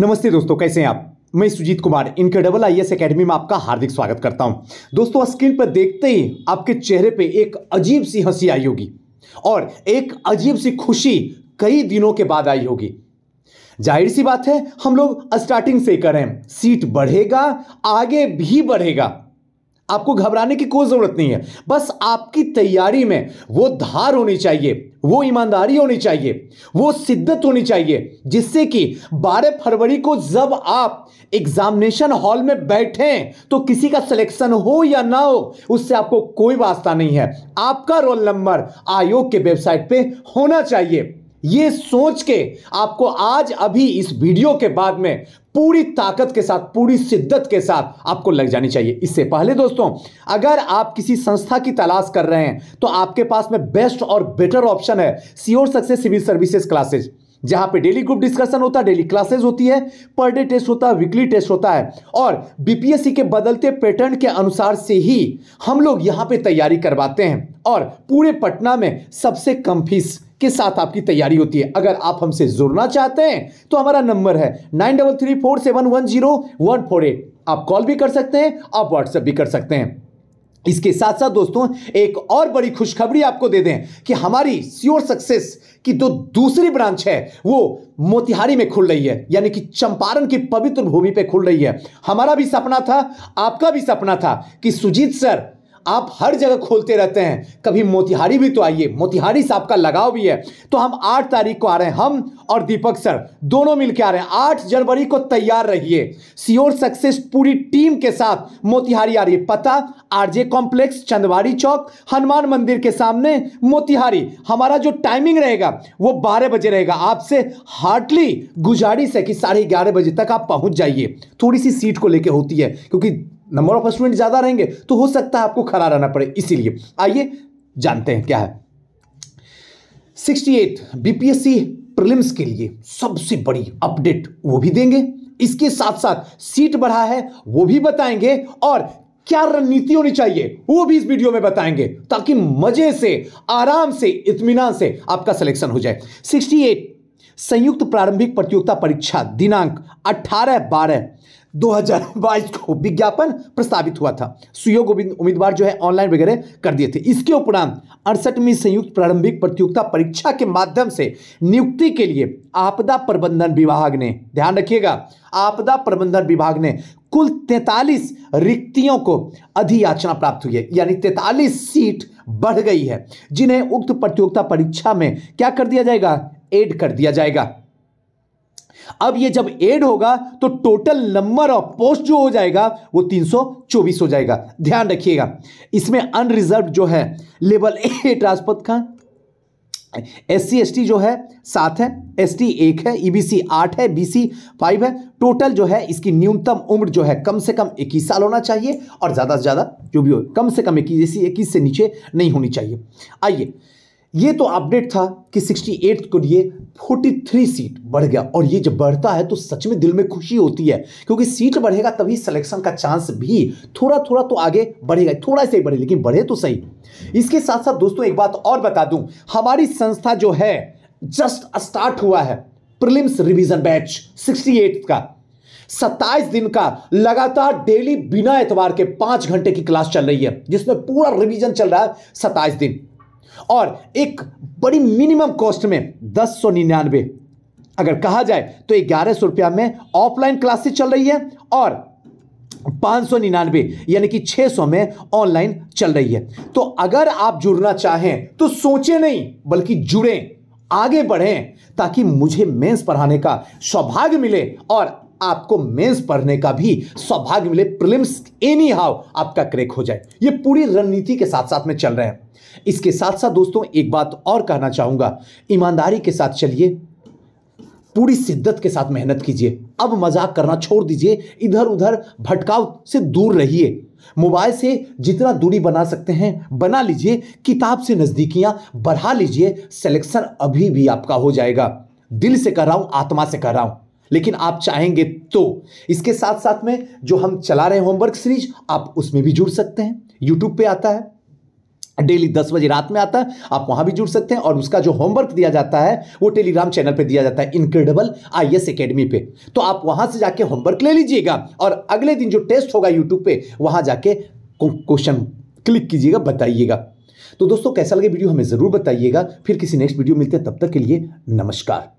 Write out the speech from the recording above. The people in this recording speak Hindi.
नमस्ते दोस्तों कैसे हैं आप मैं सुजीत कुमार इनके डबल आई एस अकेडमी में आपका हार्दिक स्वागत करता हूं दोस्तों स्क्रीन पर देखते ही आपके चेहरे पे एक अजीब सी हंसी आई होगी और एक अजीब सी खुशी कई दिनों के बाद आई होगी जाहिर सी बात है हम लोग स्टार्टिंग से ही करें सीट बढ़ेगा आगे भी बढ़ेगा आपको घबराने की कोई ज़रूरत नहीं है बस आपकी तैयारी में वो धार होनी चाहिए वो ईमानदारी होनी चाहिए वो शिद्दत होनी चाहिए जिससे कि 12 फरवरी को जब आप एग्जामिनेशन हॉल में बैठें तो किसी का सिलेक्शन हो या ना हो उससे आपको कोई वास्ता नहीं है आपका रोल नंबर आयोग के वेबसाइट पे होना चाहिए ये सोच के आपको आज अभी इस वीडियो के बाद में पूरी ताकत के साथ पूरी शिद्दत के साथ आपको लग जानी चाहिए इससे पहले दोस्तों अगर आप किसी संस्था की तलाश कर रहे हैं तो आपके पास में बेस्ट और बेटर ऑप्शन है sure success civil services classes जहां पे डेली ग्रुप डिस्कशन होता है डेली क्लासेस होती है पर डे टेस्ट होता है वीकली टेस्ट होता है और बीपीएससी के बदलते पैटर्न के अनुसार से ही हम लोग यहां पे तैयारी करवाते हैं और पूरे पटना में सबसे कम फीस के साथ आपकी तैयारी होती है अगर आप हमसे जुड़ना चाहते हैं तो हमारा नंबर है nine double three four seven one zero one four eight आप कॉल भी कर सकते हैं आप व्हाट्सएप भी कर सकते हैं इसके साथ साथ दोस्तों एक और बड़ी खुशखबरी आपको दे दें कि हमारी स्योर सक्सेस की जो दूसरी ब्रांच है वो मोतिहारी में खुल रही है यानी कि चंपारण की पवित्र भूमि पे खुल रही है हमारा भी सपना था आपका भी सपना था कि सुजीत सर आप हर जगह खोलते रहते हैं कभी मोतिहारी भी तो आइए मोतिहारी से आपका लगाव भी है तो हम आठ तारीख को आ रहे हैं हम और दीपक सर दोनों मिलकर आ रहे हैं आठ जनवरी को तैयार रहिए सियोर सक्सेस पूरी टीम के साथ मोतिहारी आ रही है पता आरजे कॉम्प्लेक्स चंदवाड़ी चौक हनुमान मंदिर के सामने मोतिहारी हमारा जो टाइमिंग रहेगा वो बारह बजे रहेगा आपसे हार्डली गुजारिश है कि साढ़े ग्यारह बजे तक आप पहुंच जाइए थोड़ी सी सीट को लेकर होती है क्योंकि नंबर ऑफ स्टूडेंट ज़्यादा रहेंगे तो हो सकता है आपको खड़ा रहना पड़े इसीलिए आइए जानते हैं क्या है 68 बीपीएससी प्रीलिम्स के लिए सबसे बड़ी अपडेट वो भी देंगे इसके साथ साथ सीट बढ़ा है वो भी बताएंगे और क्या रणनीति होनी चाहिए वो भी इस वीडियो में बताएंगे ताकि मजे से आराम से इतमान से आपका सिलेक्शन हो जाए 68 संयुक्त प्रारंभिक प्रतियोगिता परीक्षा दिनांक 18 बारह 2022 को विज्ञापन प्रस्तावित हुआ था सुयोग उम्मीदवार जो है ऑनलाइन वगैरह कर दिए थे इसके उपरांत अड़सठवीं संयुक्त प्रारंभिक प्रतियोगिता परीक्षा के माध्यम से नियुक्ति के लिए आपदा प्रबंधन विभाग ने ध्यान रखिएगा आपदा प्रबंधन विभाग ने कुल 43 रिक्तियों को अधियाचना प्राप्त हुई है यानी तैतालीस सीट बढ़ गई है जिन्हें उक्त प्रतियोगिता परीक्षा में क्या कर दिया जाएगा एड कर दिया जाएगा अब ये जब एड होगा तो टोटल नंबर ऑफ पोस्ट जो हो जाएगा वो 324 हो जाएगा ध्यान रखिएगा इसमें अनरिजर्व जो है लेवल ए ट्रांसपोर्ट का एस सी जो है सात है एस टी एक है ईबीसी e आठ है बीसी फाइव है टोटल जो है इसकी न्यूनतम उम्र जो है कम से कम इक्कीस साल होना चाहिए और ज़्यादा से ज़्यादा जो भी हो कम से कम इक्कीस इक्कीस से नीचे नहीं होनी चाहिए आइए ये तो अपडेट था कि सिक्सटी एट को लिए 43 सीट बढ़ गया और ये जब बढ़ता है तो सच में दिल में खुशी होती है क्योंकि सीट बढ़ेगा तभी सिलेक्शन का चांस भी थोड़ा थोड़ा तो आगे बढ़ेगा थोड़ा सा ही बढ़े लेकिन बढ़े तो सही इसके साथ साथ दोस्तों एक बात और बता दूं हमारी संस्था जो है जस्ट स्टार्ट हुआ है प्रिलिम्स रिविजन बैच सिक्सटी का सत्ताईस दिन का लगातार डेली बिना एतवार के पांच घंटे की क्लास चल रही है जिसमें पूरा रिवीजन चल रहा है सत्ताईस दिन और एक बड़ी मिनिमम कॉस्ट में दस सौ निन्यानवे अगर कहा जाए तो ग्यारह सौ रुपया में ऑफलाइन क्लासेस चल रही है और पाँच सौ निन्यानवे यानी कि छः सौ में ऑनलाइन चल रही है तो अगर आप जुड़ना चाहें तो सोचें नहीं बल्कि जुड़ें आगे बढ़ें ताकि मुझे मेंस पढ़ाने का सौभाग्य मिले और आपको मेंस पढ़ने का भी सौभाग्य मिले प्रिलिम्स एनी हाउ आपका क्रैक हो जाए ये पूरी रणनीति के साथ साथ में चल रहे हैं इसके साथ साथ दोस्तों एक बात और कहना चाहूंगा ईमानदारी के साथ चलिए पूरी शिद्दत के साथ मेहनत कीजिए अब मजाक करना छोड़ दीजिए इधर उधर भटकाव से दूर रहिए मोबाइल से जितना दूरी बना सकते हैं बना लीजिए किताब से नज़दीकियां बढ़ा लीजिए सिलेक्शन अभी भी आपका हो जाएगा दिल से कह रहा हूं आत्मा से कह रहा हूं लेकिन आप चाहेंगे तो इसके साथ साथ में जो हम चला रहे हैं होमवर्क सीरीज आप उसमें भी जुड़ सकते हैं यूट्यूब पे आता है डेली दस बजे रात में आता है आप वहां भी जुड़ सकते हैं और उसका जो होमवर्क दिया जाता है वो टेलीग्राम चैनल पे दिया जाता है इनक्रेडिबल आई एस अकेडमी पे तो आप वहां से जाके होमवर्क ले लीजिएगा और अगले दिन जो टेस्ट होगा यूट्यूब पे वहां जाके क्वेश्चन क्लिक कीजिएगा बताइएगा तो दोस्तों कैसा लगे वीडियो हमें ज़रूर बताइएगा फिर किसी नेक्स्ट वीडियो मिलते हैं तब तक के लिए नमस्कार